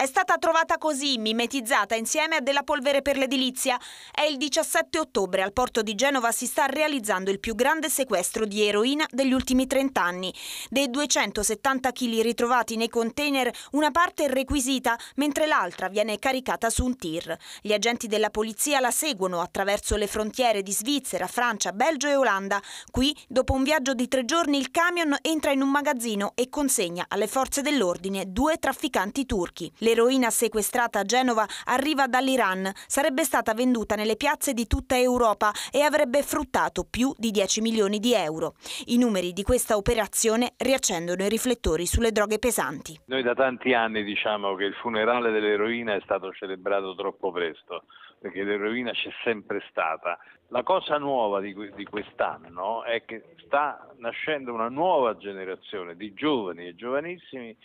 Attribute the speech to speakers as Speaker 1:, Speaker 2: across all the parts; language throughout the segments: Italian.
Speaker 1: È stata trovata così, mimetizzata insieme a della polvere per l'edilizia. È il 17 ottobre al porto di Genova si sta realizzando il più grande sequestro di eroina degli ultimi 30 anni. Dei 270 kg ritrovati nei container, una parte è requisita, mentre l'altra viene caricata su un tir. Gli agenti della polizia la seguono attraverso le frontiere di Svizzera, Francia, Belgio e Olanda. Qui, dopo un viaggio di tre giorni, il camion entra in un magazzino e consegna alle forze dell'ordine due trafficanti turchi. L'eroina sequestrata a Genova arriva dall'Iran, sarebbe stata venduta nelle piazze di tutta Europa e avrebbe fruttato più di 10 milioni di euro. I numeri di questa operazione riaccendono i riflettori sulle droghe pesanti.
Speaker 2: Noi da tanti anni diciamo che il funerale dell'eroina è stato celebrato troppo presto perché l'eroina c'è sempre stata. La cosa nuova di, di quest'anno è che sta nascendo una nuova generazione di giovani e giovanissimi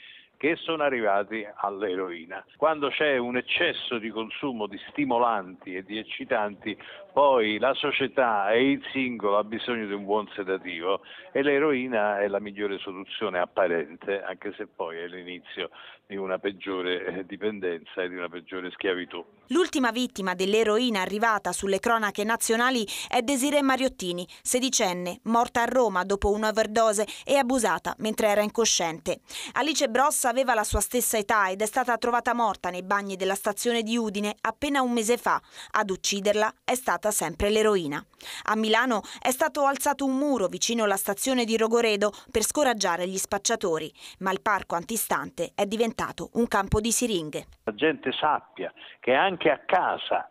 Speaker 2: che sono arrivati all'eroina. Quando c'è un eccesso di consumo di stimolanti e di eccitanti, poi la società e il singolo ha bisogno di un buon sedativo e l'eroina è la migliore soluzione apparente, anche se poi è l'inizio di una peggiore eh, dipendenza e di una peggiore schiavitù.
Speaker 1: L'ultima vittima dell'eroina arrivata sulle cronache nazionali è Desiree Mariottini, sedicenne, morta a Roma dopo un'overdose e abusata mentre era incosciente. Alice Brossa aveva la sua stessa età ed è stata trovata morta nei bagni della stazione di Udine appena un mese fa. Ad ucciderla è stata sempre l'eroina. A Milano è stato alzato un muro vicino alla stazione di Rogoredo per scoraggiare gli spacciatori, ma il parco antistante è diventato un campo di siringhe.
Speaker 2: La gente sappia che anche a casa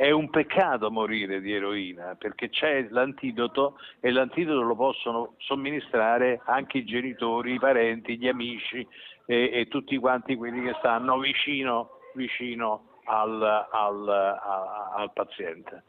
Speaker 2: è un peccato morire di eroina perché c'è l'antidoto e l'antidoto lo possono somministrare anche i genitori, i parenti, gli amici e, e tutti quanti quelli che stanno vicino, vicino al, al, al, al paziente.